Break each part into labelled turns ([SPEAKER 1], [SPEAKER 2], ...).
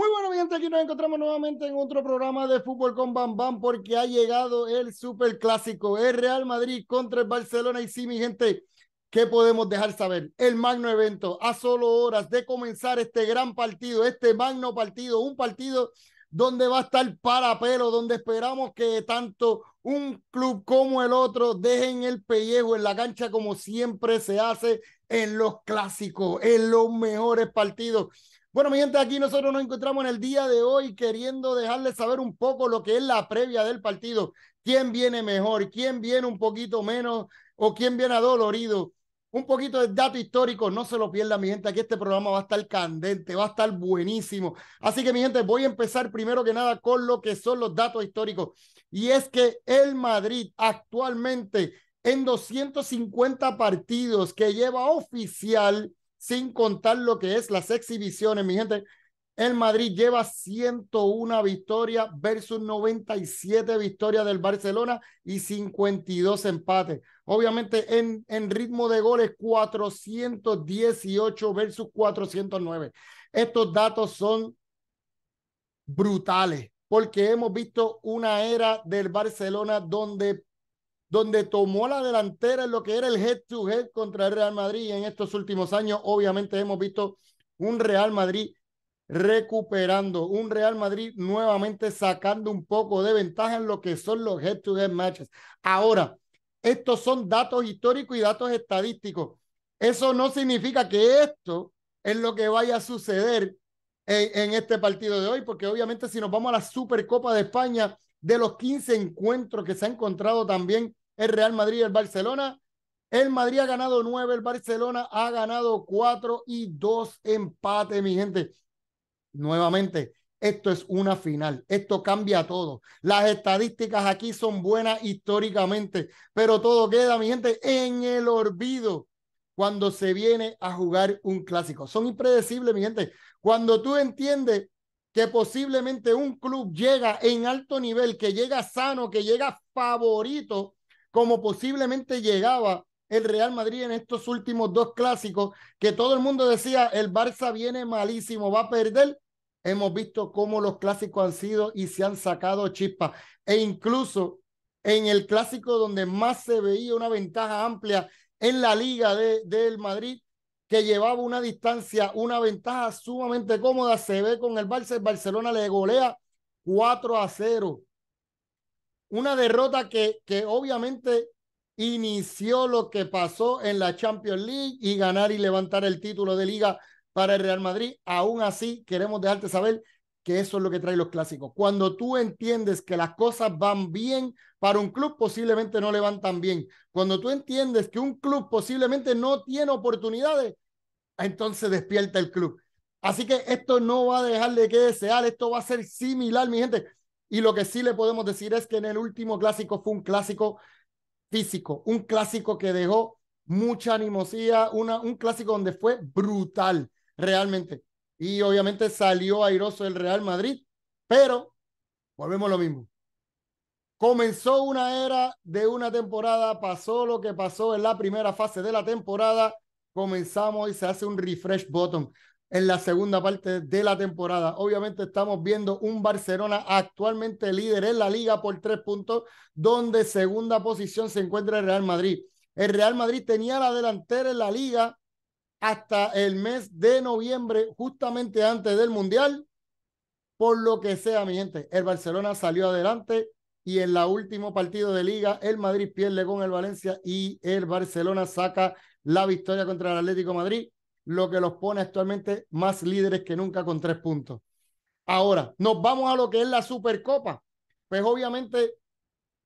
[SPEAKER 1] Muy bueno, mi gente, aquí nos encontramos nuevamente en otro programa de Fútbol con Bam Bam porque ha llegado el Super Clásico, el Real Madrid contra el Barcelona. Y sí, mi gente, ¿qué podemos dejar saber? El magno evento a solo horas de comenzar este gran partido, este magno partido, un partido donde va a estar para pelo, donde esperamos que tanto un club como el otro dejen el pellejo en la cancha como siempre se hace en los clásicos, en los mejores partidos bueno, mi gente, aquí nosotros nos encontramos en el día de hoy queriendo dejarles saber un poco lo que es la previa del partido. ¿Quién viene mejor? ¿Quién viene un poquito menos? ¿O quién viene adolorido? Un poquito de dato histórico, no se lo pierdan, mi gente. Aquí este programa va a estar candente, va a estar buenísimo. Así que, mi gente, voy a empezar primero que nada con lo que son los datos históricos. Y es que el Madrid actualmente en 250 partidos que lleva oficial sin contar lo que es las exhibiciones, mi gente. El Madrid lleva 101 victorias versus 97 victorias del Barcelona y 52 empates. Obviamente en, en ritmo de goles 418 versus 409. Estos datos son brutales porque hemos visto una era del Barcelona donde donde tomó la delantera en lo que era el head to head contra el Real Madrid. Y en estos últimos años, obviamente, hemos visto un Real Madrid recuperando, un Real Madrid nuevamente sacando un poco de ventaja en lo que son los head to head matches. Ahora, estos son datos históricos y datos estadísticos. Eso no significa que esto es lo que vaya a suceder en, este partido de hoy, porque obviamente si nos vamos a la Supercopa de España, de los 15 encuentros que se ha encontrado también el Real Madrid el Barcelona. El Madrid ha ganado nueve, el Barcelona ha ganado cuatro y dos empates, mi gente. Nuevamente, esto es una final, esto cambia todo. Las estadísticas aquí son buenas históricamente, pero todo queda, mi gente, en el olvido cuando se viene a jugar un clásico. Son impredecibles, mi gente. Cuando tú entiendes que posiblemente un club llega en alto nivel, que llega sano, que llega favorito como posiblemente llegaba el Real Madrid en estos últimos dos clásicos, que todo el mundo decía, el Barça viene malísimo, va a perder. Hemos visto cómo los clásicos han sido y se han sacado chispas. E incluso en el clásico donde más se veía una ventaja amplia en la liga del Madrid, que llevaba una distancia, una ventaja sumamente cómoda, se ve con el Barça, el Barcelona le golea 4 a 0 una derrota que, que obviamente inició lo que pasó en la Champions League y ganar y levantar el título de liga para el Real Madrid. Aún así, queremos dejarte saber que eso es lo que trae los clásicos. Cuando tú entiendes que las cosas van bien para un club, posiblemente no le van tan bien. Cuando tú entiendes que un club posiblemente no tiene oportunidades, entonces despierta el club. Así que esto no va a dejar de que desear, esto va a ser similar, mi gente. Y lo que sí le podemos decir es que en el último clásico fue un clásico físico, un clásico que dejó mucha animosía, una, un clásico donde fue brutal, realmente. Y obviamente salió airoso el Real Madrid, pero volvemos lo mismo. Comenzó una era de una temporada, pasó lo que pasó en la primera fase de la temporada, comenzamos y se hace un refresh bottom en la segunda parte de la temporada. Obviamente estamos viendo un Barcelona actualmente líder en la liga por tres puntos, donde segunda posición se encuentra el Real Madrid. El Real Madrid tenía la delantera en la liga hasta el mes de noviembre, justamente antes del Mundial. Por lo que sea, mi gente, el Barcelona salió adelante y en la último partido de liga, el Madrid pierde con el Valencia y el Barcelona saca la victoria contra el Atlético Madrid lo que los pone actualmente más líderes que nunca con tres puntos. Ahora, nos vamos a lo que es la Supercopa. Pues obviamente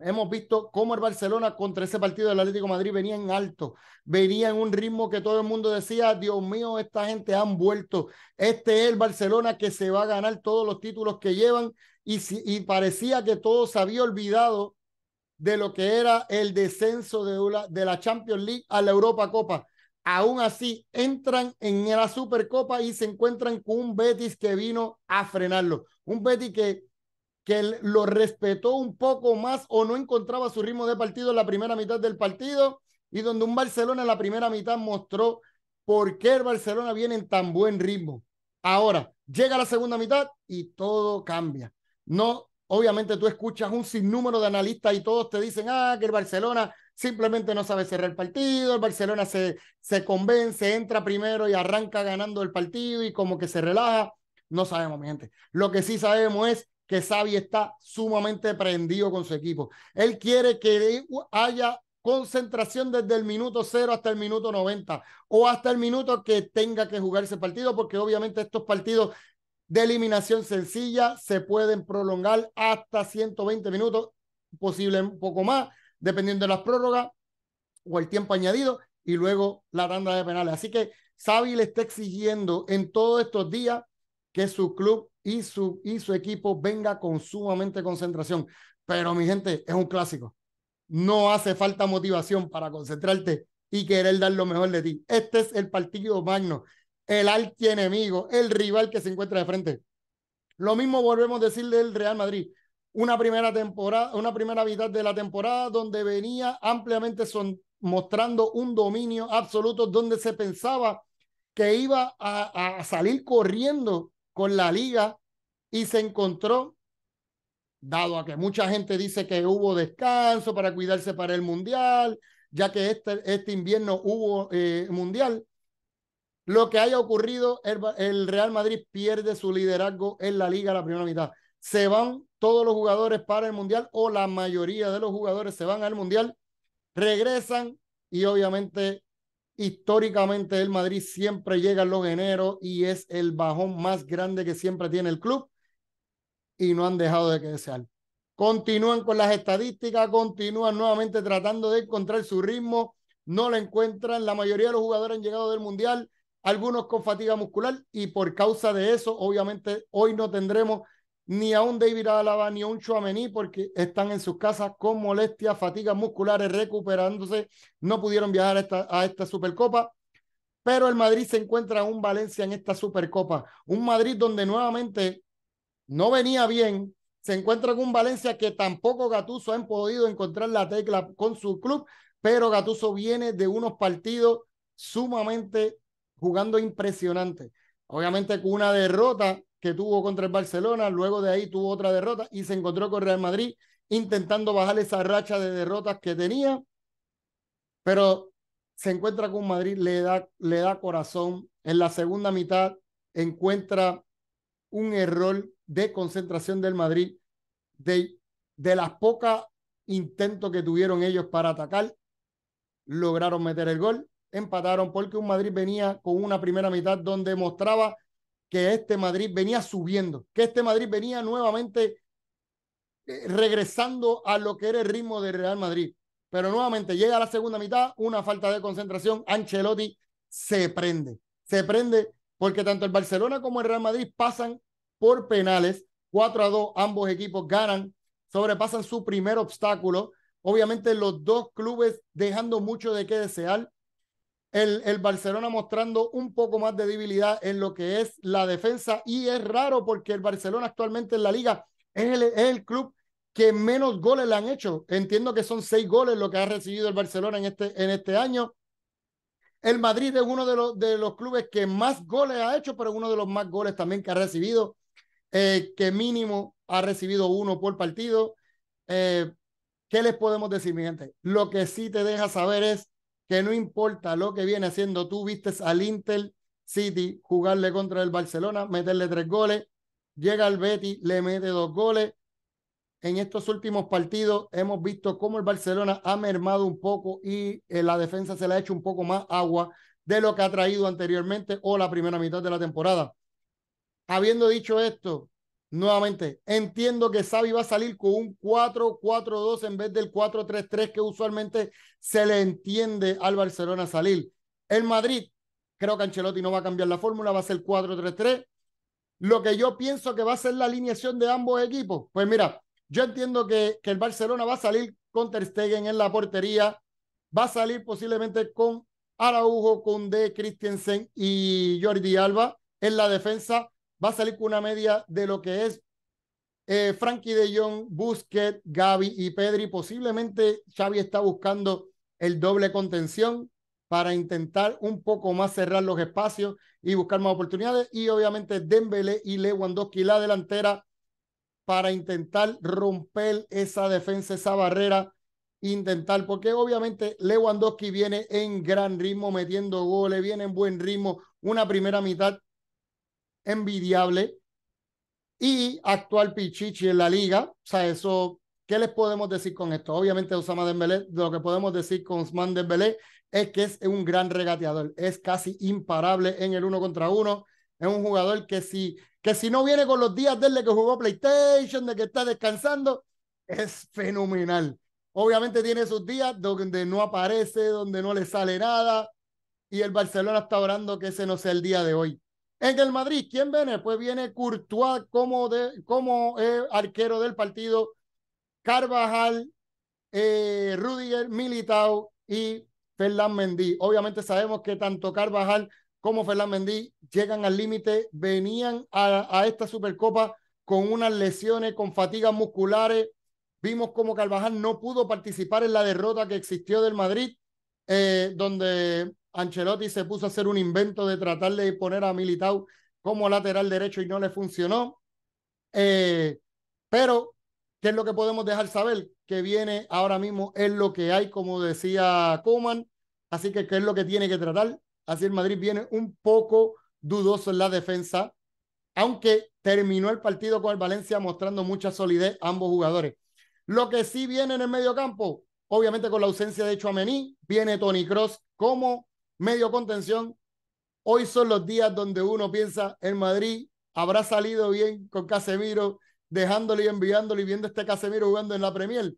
[SPEAKER 1] hemos visto cómo el Barcelona contra ese partido del Atlético Madrid venía en alto, venía en un ritmo que todo el mundo decía, Dios mío, esta gente han vuelto. Este es el Barcelona que se va a ganar todos los títulos que llevan y, parecía que todo se había olvidado de lo que era el descenso de de la Champions League a la Europa Copa. Aún así, entran en la Supercopa y se encuentran con un Betis que vino a frenarlo. Un Betis que, que lo respetó un poco más o no encontraba su ritmo de partido en la primera mitad del partido y donde un Barcelona en la primera mitad mostró por qué el Barcelona viene en tan buen ritmo. Ahora, llega la segunda mitad y todo cambia. No, obviamente tú escuchas un sinnúmero de analistas y todos te dicen, ah, que el Barcelona simplemente no sabe cerrar el partido, el Barcelona se, se convence, entra primero y arranca ganando el partido y como que se relaja. No sabemos, mi gente. Lo que sí sabemos es que Xavi está sumamente prendido con su equipo. Él quiere que haya concentración desde el minuto cero hasta el minuto noventa o hasta el minuto que tenga que jugar ese partido, porque obviamente estos partidos de eliminación sencilla se pueden prolongar hasta 120 minutos, posible un poco más, dependiendo de las prórrogas o el tiempo añadido, y luego la ronda de penales. Así que Xavi le está exigiendo en todos estos días que su club y su, y su equipo venga con sumamente concentración. Pero mi gente, es un clásico. No hace falta motivación para concentrarte y querer dar lo mejor de ti. Este es el partido magno, el archienemigo, el rival que se encuentra de frente. Lo mismo volvemos a decir del Real Madrid una primera temporada, una primera mitad de la temporada donde venía ampliamente son, mostrando un dominio absoluto donde se pensaba que iba a, salir corriendo con la liga y se encontró dado a que mucha gente dice que hubo descanso para cuidarse para el mundial, ya que este, este invierno hubo eh, mundial. Lo que haya ocurrido, el, el, Real Madrid pierde su liderazgo en la liga la primera mitad se van todos los jugadores para el mundial o la mayoría de los jugadores se van al mundial, regresan y obviamente históricamente el Madrid siempre llega en los enero y es el bajón más grande que siempre tiene el club y no han dejado de que desear. Continúan con las estadísticas, continúan nuevamente tratando de encontrar su ritmo, no lo encuentran, la mayoría de los jugadores han llegado del mundial, algunos con fatiga muscular y por causa de eso obviamente hoy no tendremos ni a un David Alaba, ni a un Chouameni, porque están en sus casas con molestias, fatigas musculares, recuperándose, no pudieron viajar a esta, Supercopa. Pero el Madrid se encuentra un Valencia en esta Supercopa, un Madrid donde nuevamente no venía bien, se encuentra con un Valencia que tampoco Gatuso han podido encontrar la tecla con su club, pero Gatuso viene de unos partidos sumamente jugando impresionante. Obviamente con una derrota que tuvo contra el Barcelona, luego de ahí tuvo otra derrota y se encontró con Real Madrid intentando bajar esa racha de derrotas que tenía, pero se encuentra con Madrid, le da, le da corazón. En la segunda mitad encuentra un error de concentración del Madrid, de, de las pocas intentos que tuvieron ellos para atacar, lograron meter el gol, empataron porque un Madrid venía con una primera mitad donde mostraba que este Madrid venía subiendo, que este Madrid venía nuevamente eh, regresando a lo que era el ritmo de Real Madrid. Pero nuevamente llega a la segunda mitad, una falta de concentración, Ancelotti se prende, se prende porque tanto el Barcelona como el Real Madrid pasan por penales, 4 a 2, ambos equipos ganan, sobrepasan su primer obstáculo. Obviamente los dos clubes dejando mucho de qué desear, el, Barcelona mostrando un poco más de debilidad en lo que es la defensa y es raro porque el Barcelona actualmente en la liga es el, el club que menos goles le han hecho. Entiendo que son seis goles lo que ha recibido el Barcelona en este, en este año. El Madrid es uno de los, de los clubes que más goles ha hecho, pero uno de los más goles también que ha recibido, eh, que mínimo ha recibido uno por partido. Eh, ¿Qué les podemos decir, mi gente? Lo que sí te deja saber es que no importa lo que viene haciendo, tú vistes al Inter City jugarle contra el Barcelona, meterle tres goles, llega al Betty, le mete dos goles. En estos últimos partidos hemos visto cómo el Barcelona ha mermado un poco y eh, la defensa se le ha hecho un poco más agua de lo que ha traído anteriormente o la primera mitad de la temporada. Habiendo dicho esto, Nuevamente, entiendo que Xavi va a salir con un 4-4-2 en vez del 4-3-3 que usualmente se le entiende al Barcelona salir. El Madrid, creo que Ancelotti no va a cambiar la fórmula, va a ser 4-3-3. Lo que yo pienso que va a ser la alineación de ambos equipos, pues mira, yo entiendo que, que el Barcelona va a salir con Ter Stegen en la portería, va a salir posiblemente con Araujo, con De Christensen y Jordi Alba en la defensa va a salir con una media de lo que es eh, Frankie de Jong, busquet Gaby y Pedri. Posiblemente Xavi está buscando el doble contención para intentar un poco más cerrar los espacios y buscar más oportunidades. Y obviamente Dembélé y Lewandowski la delantera para intentar romper esa defensa, esa barrera, intentar, porque obviamente Lewandowski viene en gran ritmo, metiendo goles, viene en buen ritmo, una primera mitad envidiable y actual Pichichi en la liga. O sea, eso, ¿qué les podemos decir con esto? Obviamente, Osama Dembélé, lo que podemos decir con Osman Dembélé es que es un gran regateador, es casi imparable en el uno contra uno. Es un jugador que si, que si no viene con los días desde que jugó PlayStation, de que está descansando, es fenomenal. Obviamente tiene sus días donde no aparece, donde no le sale nada, y el Barcelona está orando que ese no sea el día de hoy. En el Madrid, ¿quién viene? Pues viene Courtois como, eh, arquero del partido, Carvajal, eh, Rudiger, Militao y Fernán Mendí. Obviamente sabemos que tanto Carvajal como Fernán Mendí llegan al límite, venían a, esta Supercopa con unas lesiones, con fatigas musculares. Vimos como Carvajal no pudo participar en la derrota que existió del Madrid, eh, donde Ancelotti se puso a hacer un invento de tratar de poner a Militao como lateral derecho y no le funcionó. Eh, pero, ¿qué es lo que podemos dejar saber? Que viene ahora mismo es lo que hay, como decía Coman. Así que, ¿qué es lo que tiene que tratar? Así el Madrid viene un poco dudoso en la defensa, aunque terminó el partido con el Valencia mostrando mucha solidez ambos jugadores. Lo que sí viene en el medio campo, obviamente con la ausencia de viene Tony Cross como medio contención. Hoy son los días donde uno piensa en Madrid, habrá salido bien con Casemiro, dejándole y enviándole y viendo este Casemiro jugando en la Premier.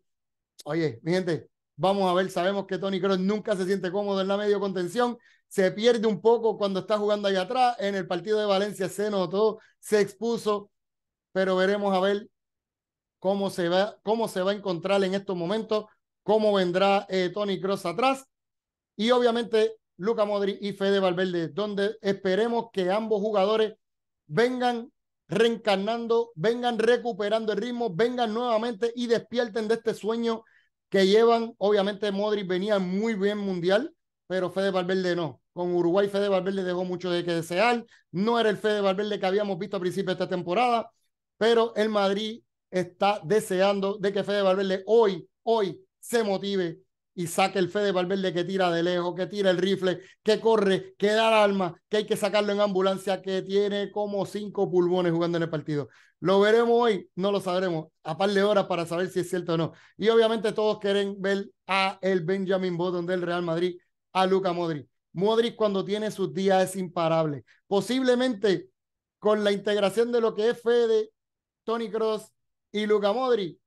[SPEAKER 1] Oye, mi gente, vamos a ver, sabemos que Tony Cross nunca se siente cómodo en la medio contención, se pierde un poco cuando está jugando ahí atrás, en el partido de Valencia se notó, se expuso, pero veremos a ver cómo se va, cómo se va a encontrar en estos momentos, cómo vendrá eh, Tony Kroos atrás. Y obviamente Luca Modri y Fede Valverde, donde esperemos que ambos jugadores vengan reencarnando, vengan recuperando el ritmo, vengan nuevamente y despierten de este sueño que llevan. Obviamente Modri venía muy bien mundial, pero Fede Valverde no. Con Uruguay Fede Valverde dejó mucho de que desear. No era el Fede Valverde que habíamos visto a principio de esta temporada, pero el Madrid está deseando de que Fede Valverde hoy, hoy se motive y saque el Fede Valverde que tira de lejos, que tira el rifle, que corre, que da alma que hay que sacarlo en ambulancia, que tiene como cinco pulmones jugando en el partido. Lo veremos hoy, no lo sabremos, a par de horas para saber si es cierto o no. Y obviamente todos quieren ver a el Benjamin Button del Real Madrid, a Luca Modri Modri cuando tiene sus días es imparable. Posiblemente con la integración de lo que es Fede, Tony Cross y Luca Modri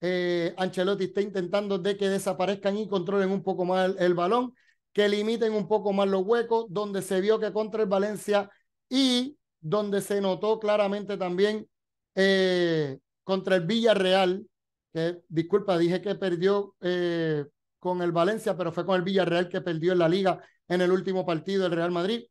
[SPEAKER 1] eh, Ancelotti está intentando de que desaparezcan y controlen un poco más el, balón, que limiten un poco más los huecos, donde se vio que contra el Valencia y donde se notó claramente también eh, contra el Villarreal, que disculpa, dije que perdió eh, con el Valencia, pero fue con el Villarreal que perdió en la liga en el último partido del Real Madrid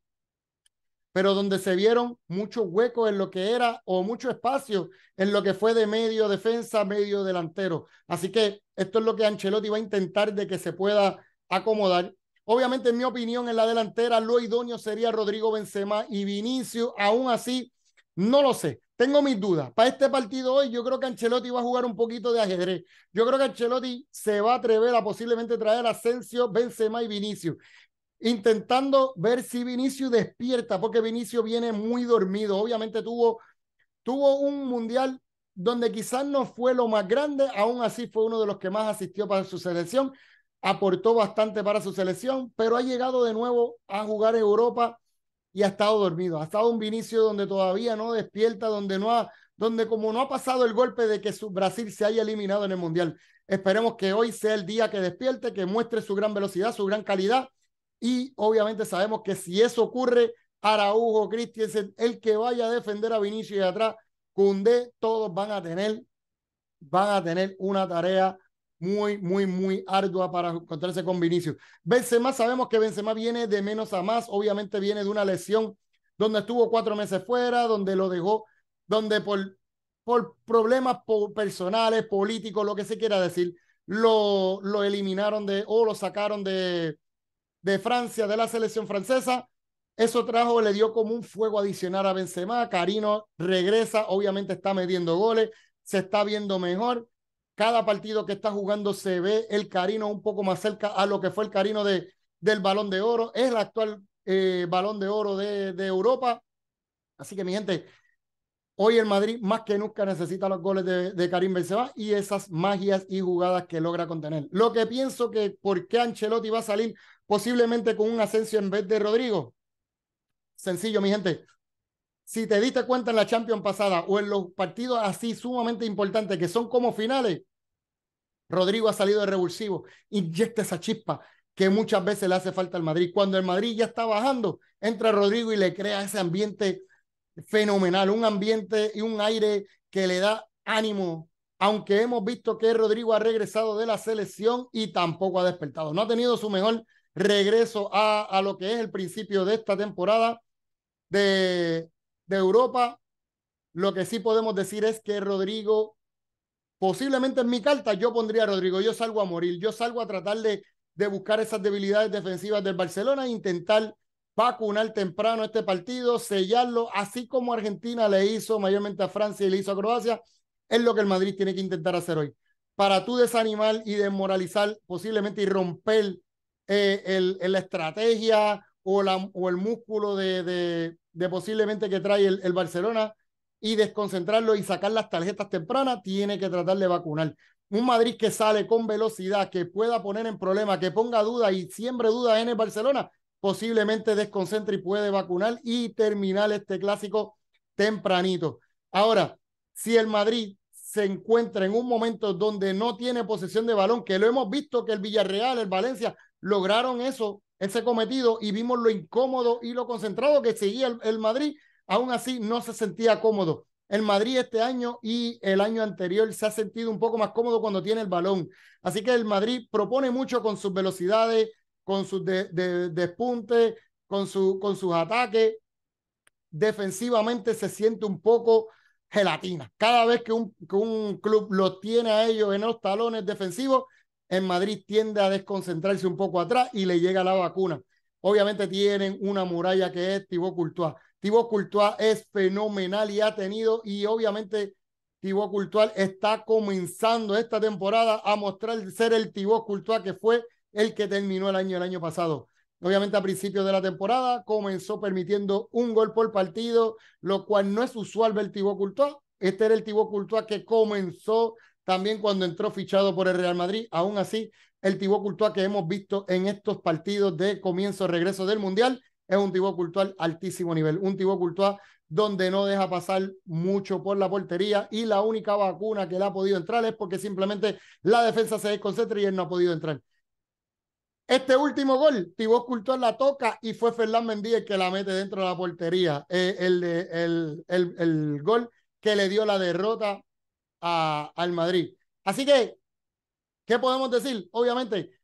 [SPEAKER 1] pero donde se vieron muchos huecos en lo que era o mucho espacio en lo que fue de medio defensa, medio delantero. Así que esto es lo que Ancelotti va a intentar de que se pueda acomodar. Obviamente, en mi opinión, en la delantera lo idóneo sería Rodrigo Benzema y Vinicio. Aún así, no lo sé. Tengo mis dudas. Para este partido hoy, yo creo que Ancelotti va a jugar un poquito de ajedrez. Yo creo que Ancelotti se va a atrever a posiblemente traer a Asensio, Benzema y Vinicius intentando ver si Vinicio despierta, porque Vinicio viene muy dormido. Obviamente tuvo, tuvo un mundial donde quizás no fue lo más grande, aún así fue uno de los que más asistió para su selección, aportó bastante para su selección, pero ha llegado de nuevo a jugar en Europa y ha estado dormido. Ha estado un Vinicio donde todavía no despierta, donde no ha, donde como no ha pasado el golpe de que su Brasil se haya eliminado en el Mundial. Esperemos que hoy sea el día que despierte, que muestre su gran velocidad, su gran calidad y obviamente sabemos que si eso ocurre, Araujo, es el que vaya a defender a Vinicius y atrás, Cundé, todos van a tener, van a tener una tarea muy, muy, muy ardua para encontrarse con Vinicius. Benzema, sabemos que Benzema viene de menos a más, obviamente viene de una lesión donde estuvo cuatro meses fuera, donde lo dejó, donde por, por problemas personales, políticos, lo que se quiera decir, lo, lo eliminaron de, o lo sacaron de, de Francia, de la selección francesa. Eso trajo, le dio como un fuego adicional a Benzema. Carino regresa, obviamente está metiendo goles, se está viendo mejor. Cada partido que está jugando se ve el Carino un poco más cerca a lo que fue el Carino de, del Balón de Oro. Es el actual eh, Balón de Oro de, de Europa. Así que, mi gente, Hoy en Madrid más que nunca necesita los goles de, de Karim Benzema y esas magias y jugadas que logra contener. Lo que pienso que por qué Ancelotti va a salir posiblemente con un ascenso en vez de Rodrigo. Sencillo, mi gente. Si te diste cuenta en la Champions pasada o en los partidos así sumamente importantes que son como finales, Rodrigo ha salido de revulsivo. Inyecta esa chispa que muchas veces le hace falta al Madrid. Cuando el Madrid ya está bajando, entra Rodrigo y le crea ese ambiente fenomenal, un ambiente y un aire que le da ánimo, aunque hemos visto que Rodrigo ha regresado de la selección y tampoco ha despertado. No ha tenido su mejor regreso a, lo que es el principio de esta temporada de, Europa. Lo que sí podemos decir es que Rodrigo, posiblemente en mi carta, yo pondría a Rodrigo, yo salgo a morir, yo salgo a tratar de, de buscar esas debilidades defensivas del Barcelona e intentar vacunar temprano este partido, sellarlo, así como Argentina le hizo mayormente a Francia y le hizo a Croacia, es lo que el Madrid tiene que intentar hacer hoy. Para tú desanimar y desmoralizar posiblemente y romper eh, el, la estrategia o, la, o el músculo de, posiblemente que trae el, Barcelona y desconcentrarlo y sacar las tarjetas tempranas, tiene que tratar de vacunar. Un Madrid que sale con velocidad, que pueda poner en problema, que ponga duda y siembre duda en el Barcelona, posiblemente desconcentra y puede vacunar y terminar este clásico tempranito. Ahora, si el Madrid encuentra en un momento donde no tiene posesión de balón, que lo hemos visto que el Villarreal, el Valencia, lograron eso, ese cometido, y vimos lo incómodo y lo concentrado que seguía el, Madrid, aún así no se sentía cómodo. El Madrid este año y el año anterior se ha sentido un poco más cómodo cuando tiene el balón. Así que el Madrid propone mucho con sus velocidades, con sus de, despuntes, con, su, con sus ataques. Defensivamente se siente un poco gelatina. Cada vez que un, club lo tiene a ellos en los talones defensivos, en Madrid tiende a desconcentrarse un poco atrás y le llega la vacuna. Obviamente tienen una muralla que es Thibaut Courtois. Thibaut Courtois es fenomenal y ha tenido, y obviamente Thibaut Courtois está comenzando esta temporada a mostrar ser el Thibaut Courtois que fue el que terminó el año el año pasado. Obviamente a principios de la temporada comenzó permitiendo un gol por partido, lo cual no es usual ver Thibaut Courtois. Este era el Thibaut Courtois que comenzó también cuando entró fichado por el Real Madrid. Aún así, el Thibaut Courtois que hemos visto en estos partidos de comienzo, regreso del Mundial, es un Thibaut Courtois altísimo nivel. Un Thibaut Courtois donde no deja pasar mucho por la portería y la única vacuna que le ha podido entrar es porque simplemente la defensa se desconcentra y él no ha podido entrar. Este último gol, Tibó Cultor la toca y fue Fernán Mendíez que la mete dentro de la portería. Eh, el, el, el, gol que le dio la derrota al Madrid. Así que, ¿qué podemos decir? Obviamente,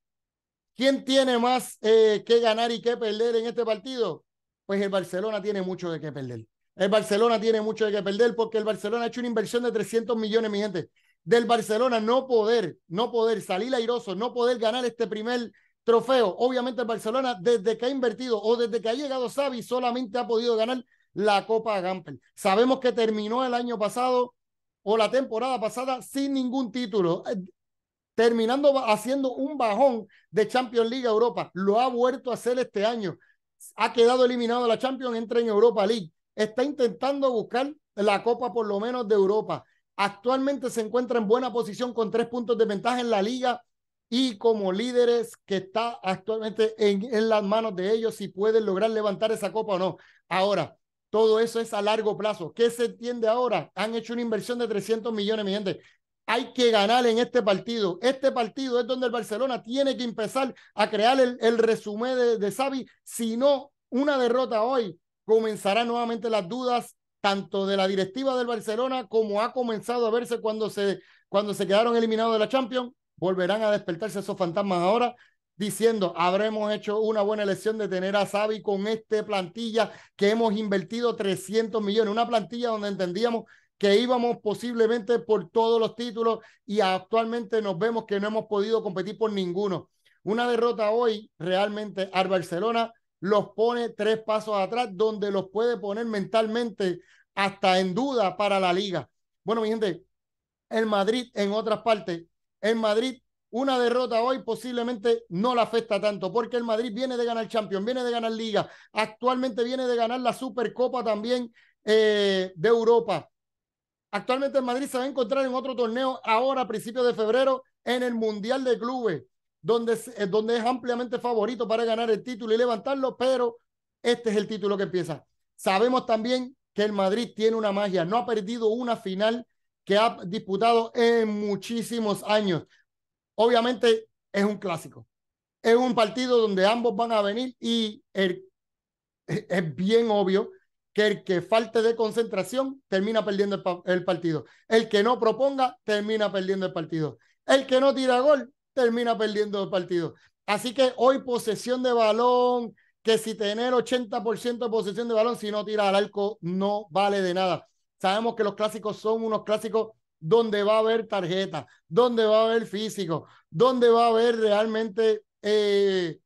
[SPEAKER 1] ¿quién tiene más eh, que ganar y que perder en este partido? Pues el Barcelona tiene mucho de qué perder. El Barcelona tiene mucho de qué perder porque el Barcelona ha hecho una inversión de 300 millones, mi gente. Del Barcelona no poder, no poder salir airoso, no poder ganar este primer trofeo, Obviamente el Barcelona, desde que ha invertido o desde que ha llegado Xavi, solamente ha podido ganar la Copa Gamper. Sabemos que terminó el año pasado o la temporada pasada sin ningún título, eh, terminando haciendo un bajón de Champions League Europa. Lo ha vuelto a hacer este año. Ha quedado eliminado la Champions, entra en Europa League. Está intentando buscar la Copa por lo menos de Europa. Actualmente se encuentra en buena posición con tres puntos de ventaja en la liga y como líderes que está actualmente en, las manos de ellos si pueden lograr levantar esa copa o no. Ahora, todo eso es a largo plazo. ¿Qué se entiende ahora? Han hecho una inversión de 300 millones, mi gente. Hay que ganar en este partido. Este partido es donde el Barcelona tiene que empezar a crear el, resumen de, de Xavi. Si no, una derrota hoy comenzará nuevamente las dudas tanto de la directiva del Barcelona como ha comenzado a verse cuando se, cuando se quedaron eliminados de la Champions volverán a despertarse esos fantasmas ahora diciendo, habremos hecho una buena elección de tener a Xavi con este plantilla que hemos invertido 300 millones, una plantilla donde entendíamos que íbamos posiblemente por todos los títulos y actualmente nos vemos que no hemos podido competir por ninguno. Una derrota hoy realmente al Barcelona los pone tres pasos atrás, donde los puede poner mentalmente hasta en duda para la liga. Bueno, mi gente, el Madrid en otras partes en Madrid, una derrota hoy posiblemente no la afecta tanto, porque el Madrid viene de ganar Champions, viene de ganar Liga, actualmente viene de ganar la Supercopa también eh, de Europa. Actualmente el Madrid se va a encontrar en otro torneo ahora a principios de febrero en el Mundial de Clubes, eh, donde es ampliamente favorito para ganar el título y levantarlo, pero este es el título que empieza. Sabemos también que el Madrid tiene una magia, no ha perdido una final que ha disputado en muchísimos años. Obviamente es un clásico. Es un partido donde ambos van a venir y es bien obvio que el que falte de concentración termina perdiendo el, el partido. El que no proponga termina perdiendo el partido. El que no tira gol termina perdiendo el partido. Así que hoy posesión de balón, que si tener 80% de posesión de balón, si no tira al arco, no vale de nada. Sabemos que los clásicos son unos clásicos donde va a haber tarjeta, donde va a haber físico, donde va a haber realmente eh,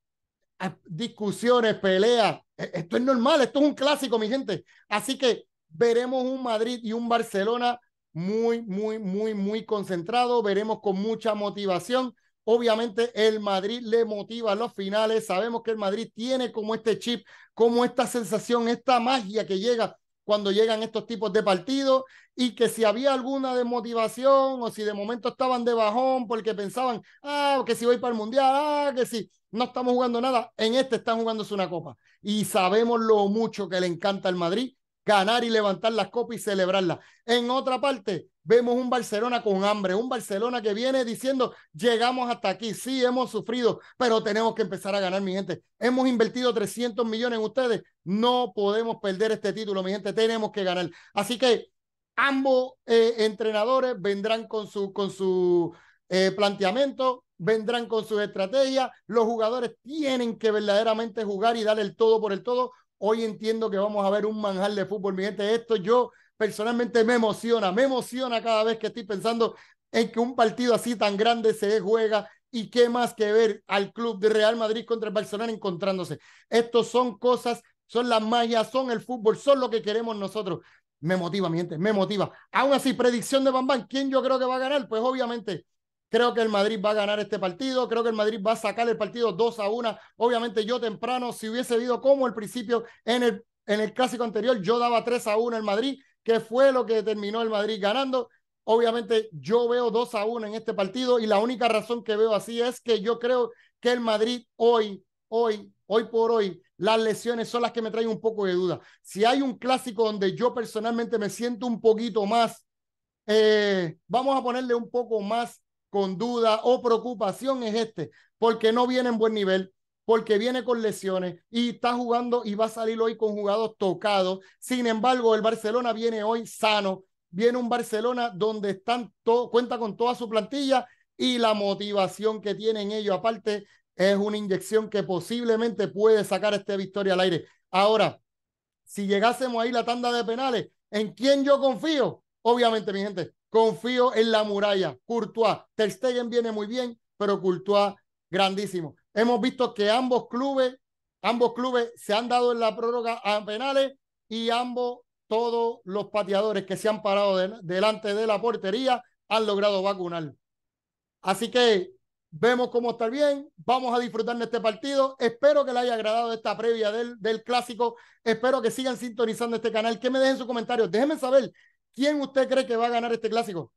[SPEAKER 1] discusiones, peleas. E, esto es normal, esto es un clásico, mi gente. Así que veremos un Madrid y un Barcelona muy, muy, muy, muy concentrado. Veremos con mucha motivación. Obviamente el Madrid le motiva a los finales. Sabemos que el Madrid tiene como este chip, como esta sensación, esta magia que llega cuando llegan estos tipos de partidos y que si había alguna desmotivación o si de momento estaban de bajón porque pensaban, ah, que si voy para el mundial, ah, que si no estamos jugando nada, en este están jugándose una copa. Y sabemos lo mucho que le encanta el Madrid ganar y levantar las copas y celebrarlas. En otra parte, vemos un Barcelona con hambre, un Barcelona que viene diciendo, llegamos hasta aquí, sí, hemos sufrido, pero tenemos que empezar a ganar, mi gente. Hemos invertido 300 millones en ustedes, no podemos perder este título, mi gente, tenemos que ganar. Así que ambos eh, entrenadores vendrán con su, con su eh, planteamiento, vendrán con sus estrategias, los jugadores tienen que verdaderamente jugar y dar el todo por el todo Hoy entiendo que vamos a ver un manjar de fútbol. Mi gente, esto yo personalmente me emociona, me emociona cada vez que estoy pensando en que un partido así tan grande se juega y qué más que ver al club de Real Madrid contra el Barcelona encontrándose. Estos son cosas, son las magias, son el fútbol, son lo que queremos nosotros. Me motiva, mi gente, me motiva. Aún así, predicción de Bambán, ¿quién yo creo que va a ganar? Pues obviamente Creo que el Madrid va a ganar este partido. Creo que el Madrid va a sacar el partido 2 a 1. Obviamente, yo temprano, si hubiese ido como el principio en el, en el clásico anterior, yo daba 3 a 1 el Madrid, que fue lo que determinó el Madrid ganando. Obviamente, yo veo 2 a 1 en este partido y la única razón que veo así es que yo creo que el Madrid hoy, hoy, hoy por hoy, las lesiones son las que me traen un poco de duda. Si hay un clásico donde yo personalmente me siento un poquito más, eh, vamos a ponerle un poco más con duda o preocupación es este, porque no viene en buen nivel, porque viene con lesiones y está jugando y va a salir hoy con jugados tocados. Sin embargo, el Barcelona viene hoy sano, viene un Barcelona donde están todo, cuenta con toda su plantilla y la motivación que tienen ellos. Aparte, es una inyección que posiblemente puede sacar esta victoria al aire. Ahora, si llegásemos ahí la tanda de penales, ¿en quién yo confío? Obviamente, mi gente, Confío en la muralla. Courtois. Ter viene muy bien, pero Courtois grandísimo. Hemos visto que ambos clubes, ambos clubes se han dado en la prórroga a penales y ambos, todos los pateadores que se han parado delante de la portería han logrado vacunar. Así que vemos cómo está bien. Vamos a disfrutar de este partido. Espero que les haya agradado esta previa del, del clásico. Espero que sigan sintonizando este canal. Que me dejen sus comentarios. Déjenme saber ¿Quién usted cree que va a ganar este clásico?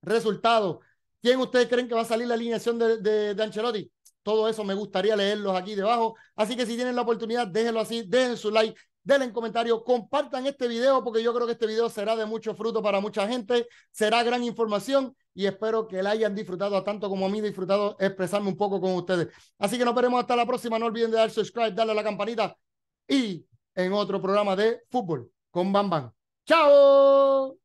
[SPEAKER 1] Resultado. ¿Quién ustedes creen que va a salir la alineación de, Ancelotti? Todo eso me gustaría leerlos aquí debajo. Así que si tienen la oportunidad, déjenlo así, dejen su like, denle en comentario, compartan este video porque yo creo que este video será de mucho fruto para mucha gente, será gran información y espero que la hayan disfrutado tanto como a mí disfrutado expresarme un poco con ustedes. Así que nos veremos hasta la próxima. No olviden de dar subscribe, darle a la campanita y en otro programa de fútbol con Bam Bam. ¡Chao!